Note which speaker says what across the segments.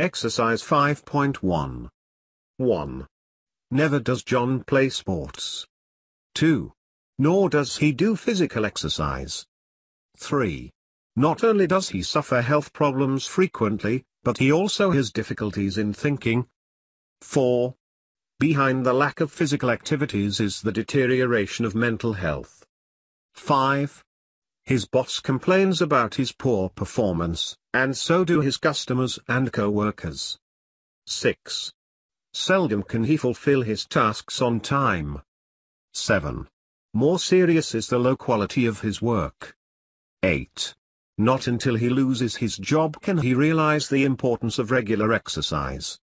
Speaker 1: Exercise 5.1. 1. Never does John play sports. 2. Nor does he do physical exercise. 3. Not only does he suffer health problems frequently, but he also has difficulties in thinking. 4. Behind the lack of physical activities is the deterioration of mental health. 5. His boss complains about his poor performance, and so do his customers and co-workers. 6. Seldom can he fulfill his tasks on time. 7. More serious is the low quality of his work. 8. Not until he loses his job can he realize the importance of regular exercise.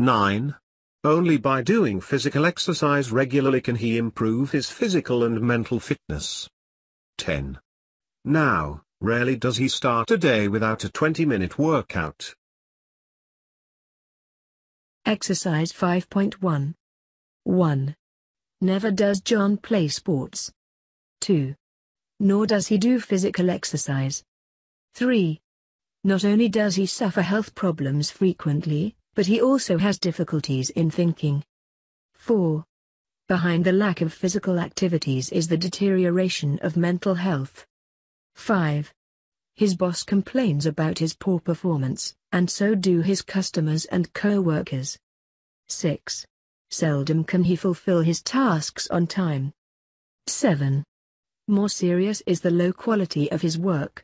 Speaker 1: 9. Only by doing physical exercise regularly can he improve his physical and mental fitness. 10. Now, rarely does he start a day without a 20-minute workout.
Speaker 2: Exercise 5.1 1. Never does John play sports. 2. Nor does he do physical exercise. 3. Not only does he suffer health problems frequently, but he also has difficulties in thinking. 4. Behind the lack of physical activities is the deterioration of mental health. 5. His boss complains about his poor performance, and so do his customers and co-workers. 6. Seldom can he fulfill his tasks on time. 7. More serious is the low quality of his work.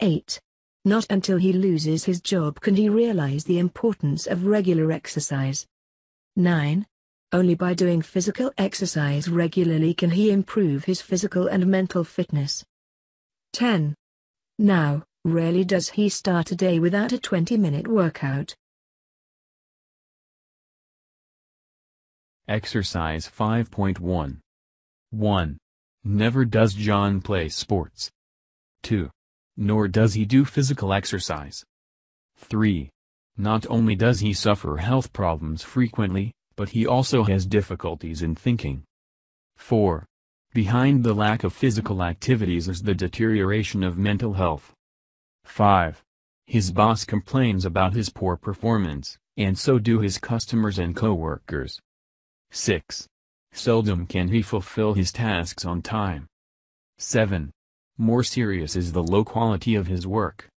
Speaker 2: 8. Not until he loses his job can he realize the importance of regular exercise. 9. Only by doing physical exercise regularly can he improve his physical and mental fitness. 10. Now, rarely does he
Speaker 3: start a day without a 20-minute workout.
Speaker 4: Exercise 5.1 1. Never does John play sports. 2. Nor does he do physical exercise. 3. Not only does he suffer health problems frequently, but he also has difficulties in thinking. 4. Behind the lack of physical activities is the deterioration of mental health. 5. His boss complains about his poor performance, and so do his customers and coworkers. 6. Seldom can he fulfill his tasks on time. 7. More serious is the low quality of his work.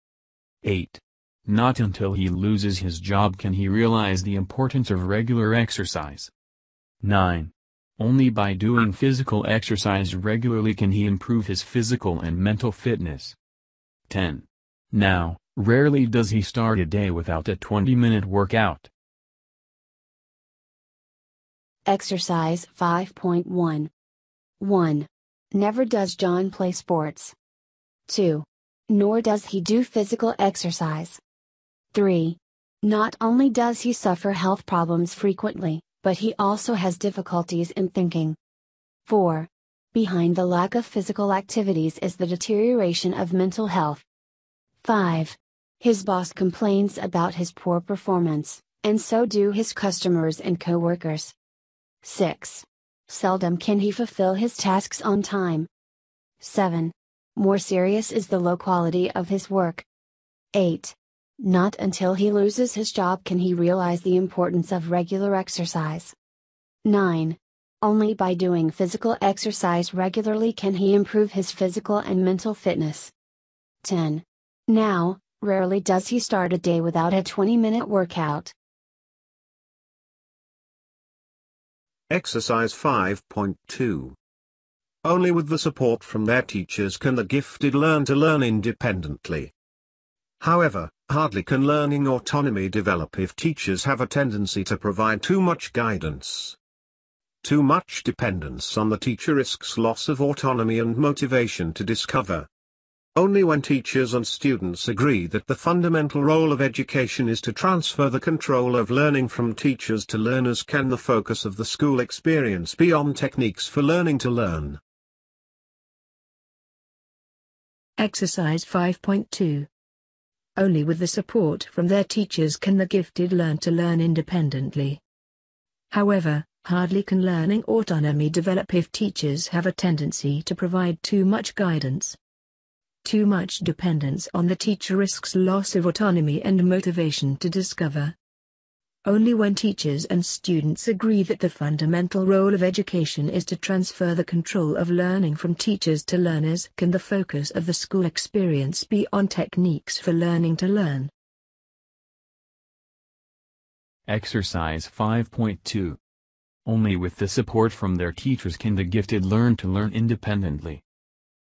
Speaker 4: 8. Not until he loses his job can he realize the importance of regular exercise. 9. Only by doing physical exercise regularly can he improve his physical and mental fitness. 10. Now, rarely does he start a day without a 20-minute workout.
Speaker 3: Exercise 5.1 1.
Speaker 5: Never does John play sports. 2. Nor does he do physical exercise. 3. Not only does he suffer health problems frequently, but he also has difficulties in thinking. 4. Behind the lack of physical activities is the deterioration of mental health. 5. His boss complains about his poor performance, and so do his customers and coworkers. 6. Seldom can he fulfill his tasks on time. 7. More serious is the low quality of his work. 8. Not until he loses his job can he realize the importance of regular exercise. 9. Only by doing physical exercise regularly can he improve his physical and mental fitness. 10. Now, rarely does he start a day without a 20 minute workout.
Speaker 1: Exercise 5.2 Only with the support from their teachers can the gifted learn to learn independently. However, Hardly can learning autonomy develop if teachers have a tendency to provide too much guidance. Too much dependence on the teacher risks loss of autonomy and motivation to discover. Only when teachers and students agree that the fundamental role of education is to transfer the control of learning from teachers to learners can the focus of the school experience be on techniques for learning to learn.
Speaker 2: Exercise 5.2 only with the support from their teachers can the gifted learn to learn independently. However, hardly can learning autonomy develop if teachers have a tendency to provide too much guidance. Too much dependence on the teacher risks loss of autonomy and motivation to discover only when teachers and students agree that the fundamental role of education is to transfer the control of learning from teachers to learners can the focus of the school experience be on techniques for learning to learn.
Speaker 4: Exercise 5.2 Only with the support from their teachers can the gifted learn to learn independently.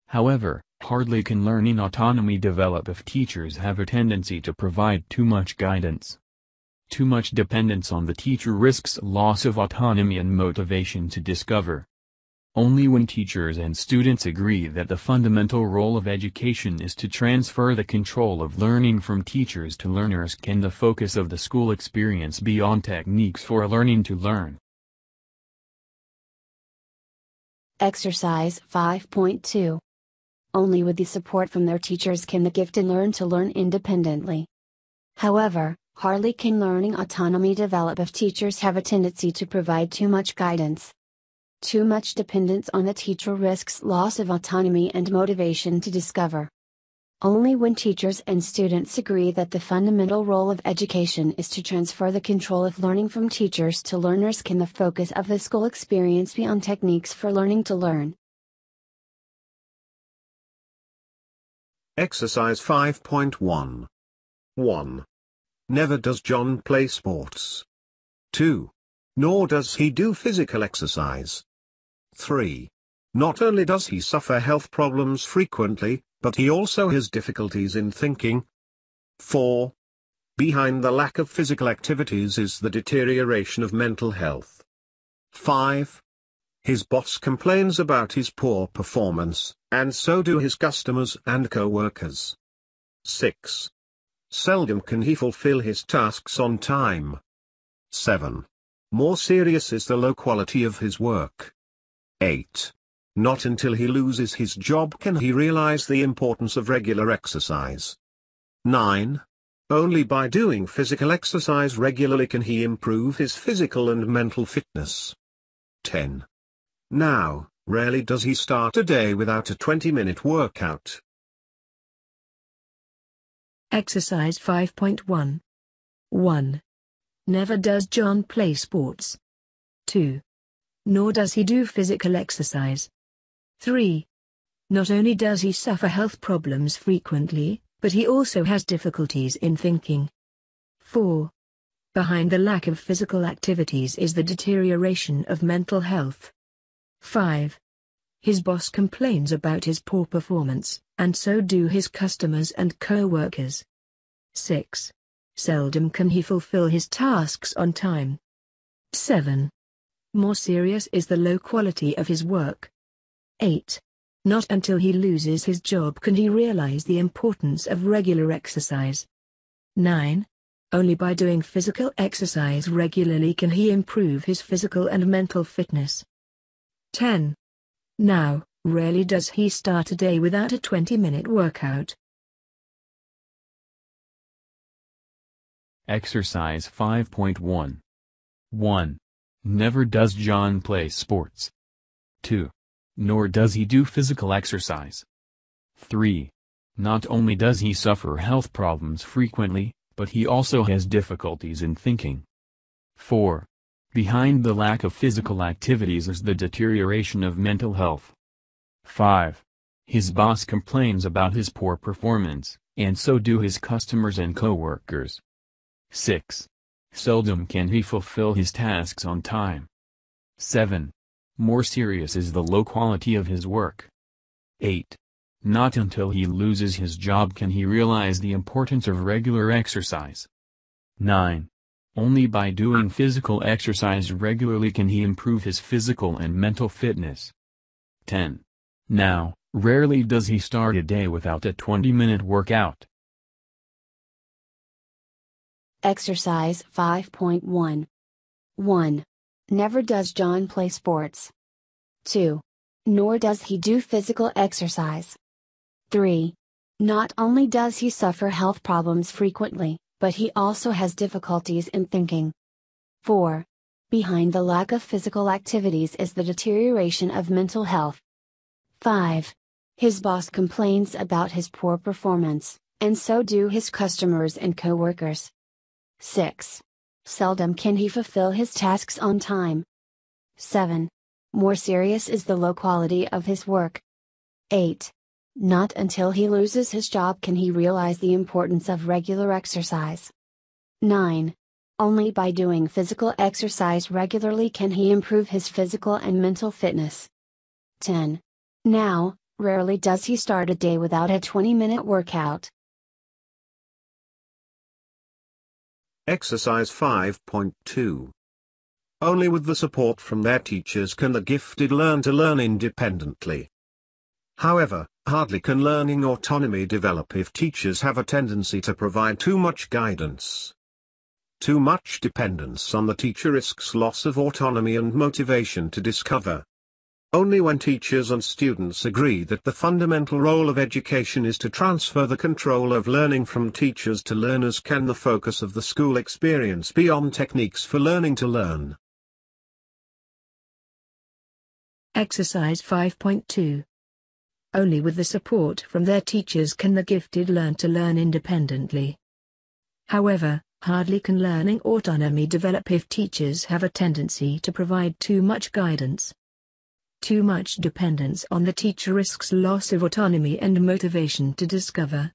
Speaker 4: However, hardly can learning autonomy develop if teachers have a tendency to provide too much guidance. Too much dependence on the teacher risks loss of autonomy and motivation to discover. Only when teachers and students agree that the fundamental role of education is to transfer the control of learning from teachers to learners can the focus of the school experience be on techniques for learning to learn.
Speaker 3: Exercise
Speaker 5: 5.2 Only with the support from their teachers can the gifted learn to learn independently. However, Hardly can learning autonomy develop if teachers have a tendency to provide too much guidance. Too much dependence on the teacher risks loss of autonomy and motivation to discover. Only when teachers and students agree that the fundamental role of education is to transfer the control of learning from teachers to learners can the focus of the school experience be on techniques for learning to learn.
Speaker 1: Exercise 5.1 1. Never does John play sports. 2. Nor does he do physical exercise. 3. Not only does he suffer health problems frequently, but he also has difficulties in thinking. 4. Behind the lack of physical activities is the deterioration of mental health. 5. His boss complains about his poor performance, and so do his customers and co-workers. 6. Seldom can he fulfill his tasks on time. 7. More serious is the low quality of his work. 8. Not until he loses his job can he realize the importance of regular exercise. 9. Only by doing physical exercise regularly can he improve his physical and mental fitness. 10. Now, rarely does he start a day without a 20-minute workout.
Speaker 2: Exercise 5.1 1. Never does John play sports. 2. Nor does he do physical exercise. 3. Not only does he suffer health problems frequently, but he also has difficulties in thinking. 4. Behind the lack of physical activities is the deterioration of mental health. 5. His boss complains about his poor performance and so do his customers and co-workers. 6. Seldom can he fulfill his tasks on time. 7. More serious is the low quality of his work. 8. Not until he loses his job can he realize the importance of regular exercise. 9. Only by doing physical exercise regularly can he improve his physical and mental fitness. 10. Now, Rarely does he start a day without a 20-minute workout.
Speaker 4: Exercise 5.1 1. Never does John play sports. 2. Nor does he do physical exercise. 3. Not only does he suffer health problems frequently, but he also has difficulties in thinking. 4. Behind the lack of physical activities is the deterioration of mental health. 5. His boss complains about his poor performance, and so do his customers and coworkers. 6. Seldom can he fulfill his tasks on time. 7. More serious is the low quality of his work. 8. Not until he loses his job can he realize the importance of regular exercise. 9. Only by doing physical exercise regularly can he improve his physical and mental fitness. 10. Now, rarely does he start a day without a 20-minute workout.
Speaker 3: Exercise 5.1 1.
Speaker 5: Never does John play sports. 2. Nor does he do physical exercise. 3. Not only does he suffer health problems frequently, but he also has difficulties in thinking. 4. Behind the lack of physical activities is the deterioration of mental health. 5. His boss complains about his poor performance, and so do his customers and coworkers. 6. Seldom can he fulfill his tasks on time. 7. More serious is the low quality of his work. 8. Not until he loses his job can he realize the importance of regular exercise. 9. Only by doing physical exercise regularly can he improve his physical and mental fitness. 10. Now, rarely does he start a day without a 20 minute workout.
Speaker 1: Exercise 5.2 Only with the support from their teachers can the gifted learn to learn independently. However, hardly can learning autonomy develop if teachers have a tendency to provide too much guidance. Too much dependence on the teacher risks loss of autonomy and motivation to discover, only when teachers and students agree that the fundamental role of education is to transfer the control of learning from teachers to learners can the focus of the school experience be on techniques for learning to learn.
Speaker 2: Exercise 5.2 Only with the support from their teachers can the gifted learn to learn independently. However, hardly can learning autonomy develop if teachers have a tendency to provide too much guidance. Too much dependence on the teacher risks loss of autonomy and motivation to discover.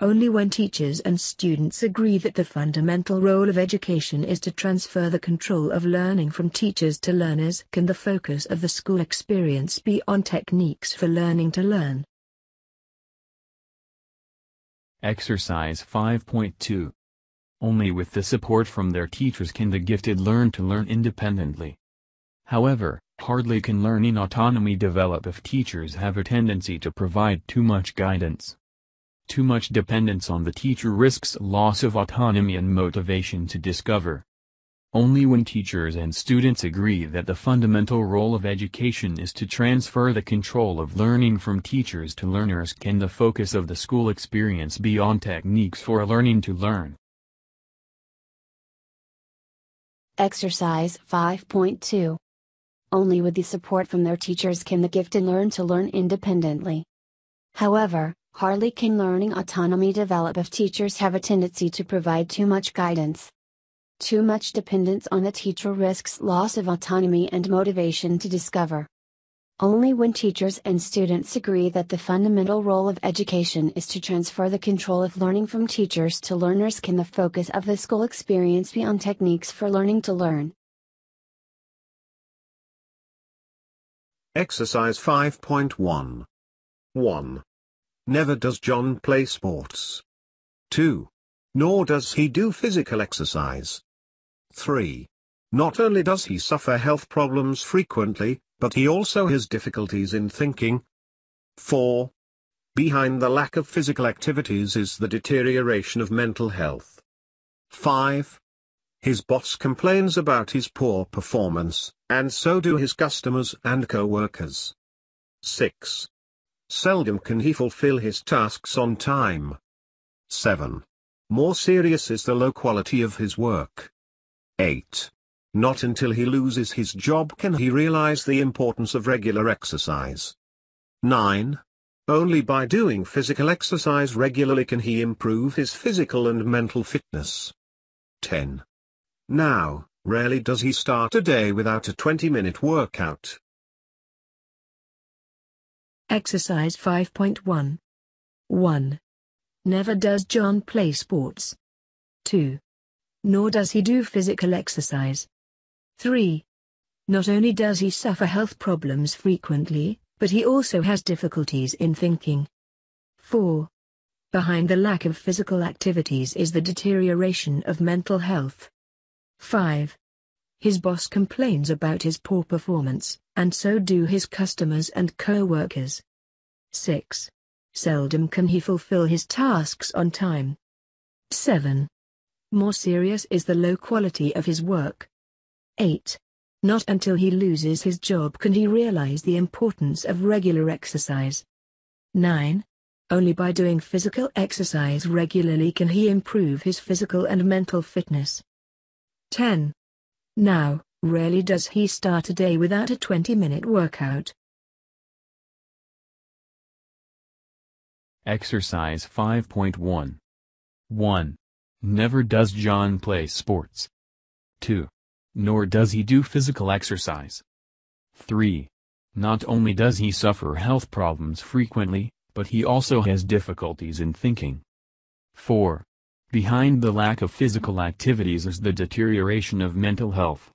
Speaker 2: Only when teachers and students agree that the fundamental role of education is to transfer the control of learning from teachers to learners can the focus of the school experience be on techniques for learning to learn.
Speaker 4: Exercise 5.2 Only with the support from their teachers can the gifted learn to learn independently. However, Hardly can learning autonomy develop if teachers have a tendency to provide too much guidance. Too much dependence on the teacher risks loss of autonomy and motivation to discover. Only when teachers and students agree that the fundamental role of education is to transfer the control of learning from teachers to learners can the focus of the school experience be on techniques for learning to learn.
Speaker 5: Exercise 5.2 only with the support from their teachers can the gifted learn to learn independently. However, hardly can learning autonomy develop if teachers have a tendency to provide too much guidance. Too much dependence on the teacher risks loss of autonomy and motivation to discover. Only when teachers and students agree that the fundamental role of education is to transfer the control of learning from teachers to learners can the focus of the school experience be on techniques for learning to learn,
Speaker 1: Exercise 5.1 1. Never does John play sports. 2. Nor does he do physical exercise. 3. Not only does he suffer health problems frequently, but he also has difficulties in thinking. 4. Behind the lack of physical activities is the deterioration of mental health. 5. His boss complains about his poor performance, and so do his customers and co-workers. 6. Seldom can he fulfill his tasks on time. 7. More serious is the low quality of his work. 8. Not until he loses his job can he realize the importance of regular exercise. 9. Only by doing physical exercise regularly can he improve his physical and mental fitness. 10. Now, rarely does he start a day without a 20-minute workout.
Speaker 2: Exercise 5.1 1. Never does John play sports. 2. Nor does he do physical exercise. 3. Not only does he suffer health problems frequently, but he also has difficulties in thinking. 4. Behind the lack of physical activities is the deterioration of mental health. 5. His boss complains about his poor performance, and so do his customers and co-workers. 6. Seldom can he fulfill his tasks on time. 7. More serious is the low quality of his work. 8. Not until he loses his job can he realize the importance of regular exercise. 9. Only by doing physical exercise regularly can he improve his physical and mental fitness. 10. Now, rarely does he start a day without a 20-minute workout.
Speaker 4: Exercise 5.1 1. Never does John play sports. 2. Nor does he do physical exercise. 3. Not only does he suffer health problems frequently, but he also has difficulties in thinking. 4. Behind the lack of physical activities is the deterioration of mental health.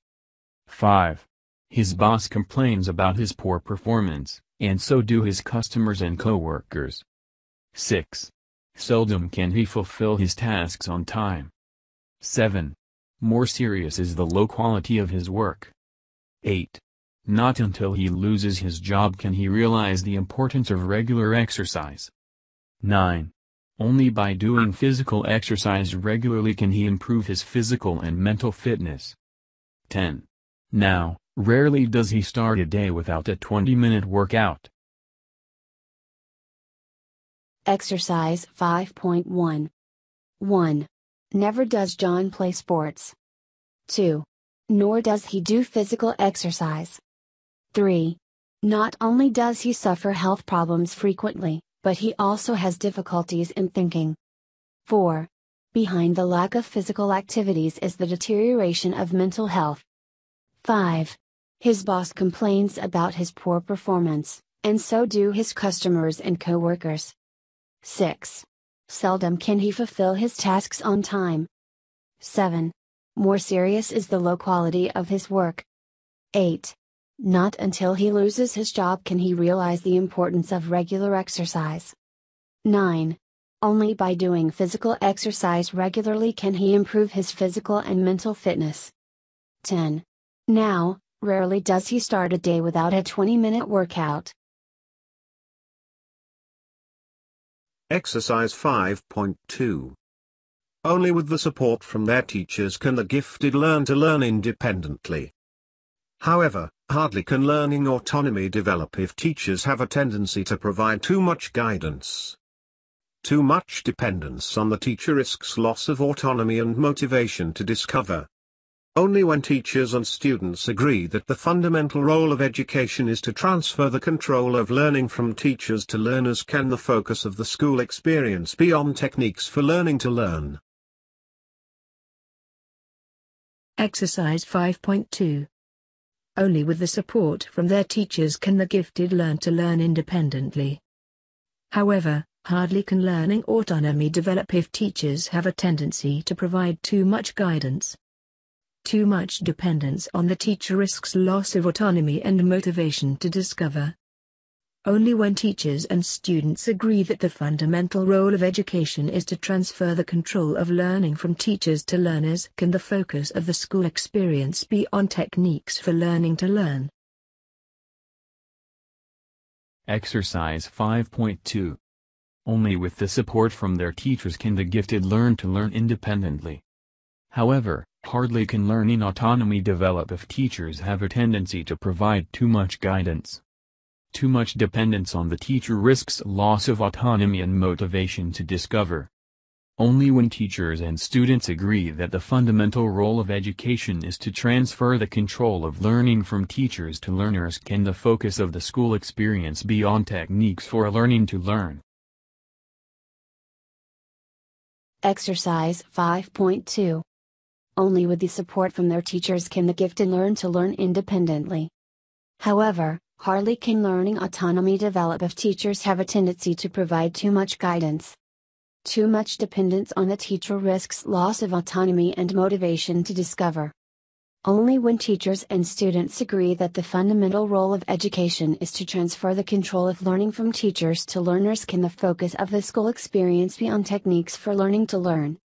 Speaker 4: 5. His boss complains about his poor performance, and so do his customers and coworkers. 6. Seldom can he fulfill his tasks on time. 7. More serious is the low quality of his work. 8. Not until he loses his job can he realize the importance of regular exercise. 9. Only by doing physical exercise regularly can he improve his physical and mental fitness. 10. Now, rarely does he start a day without a 20-minute workout.
Speaker 3: Exercise 5.1
Speaker 5: 1. Never does John play sports. 2. Nor does he do physical exercise. 3. Not only does he suffer health problems frequently, but he also has difficulties in thinking. 4. Behind the lack of physical activities is the deterioration of mental health. 5. His boss complains about his poor performance, and so do his customers and coworkers. 6. Seldom can he fulfill his tasks on time. 7. More serious is the low quality of his work. 8. Not until he loses his job can he realize the importance of regular exercise. 9. Only by doing physical exercise regularly can he improve his physical and mental fitness. 10. Now, rarely does he start a day without a 20 minute workout.
Speaker 1: Exercise 5.2 Only with the support from their teachers can the gifted learn to learn independently. However, Hardly can learning autonomy develop if teachers have a tendency to provide too much guidance. Too much dependence on the teacher risks loss of autonomy and motivation to discover. Only when teachers and students agree that the fundamental role of education is to transfer the control of learning from teachers to learners can the focus of the school experience be on techniques for learning to learn.
Speaker 2: Exercise 5.2 only with the support from their teachers can the gifted learn to learn independently. However, hardly can learning autonomy develop if teachers have a tendency to provide too much guidance. Too much dependence on the teacher risks loss of autonomy and motivation to discover only when teachers and students agree that the fundamental role of education is to transfer the control of learning from teachers to learners can the focus of the school experience be on techniques for learning to learn.
Speaker 4: Exercise 5.2 Only with the support from their teachers can the gifted learn to learn independently. However, hardly can learning autonomy develop if teachers have a tendency to provide too much guidance. Too much dependence on the teacher risks loss of autonomy and motivation to discover. Only when teachers and students agree that the fundamental role of education is to transfer the control of learning from teachers to learners can the focus of the school experience be on techniques for learning to learn.
Speaker 3: Exercise
Speaker 5: 5.2 Only with the support from their teachers can the gifted learn to learn independently. However, Hardly can learning autonomy develop if teachers have a tendency to provide too much guidance. Too much dependence on the teacher risks loss of autonomy and motivation to discover. Only when teachers and students agree that the fundamental role of education is to transfer the control of learning from teachers to learners can the focus of the school experience be on techniques for learning to learn,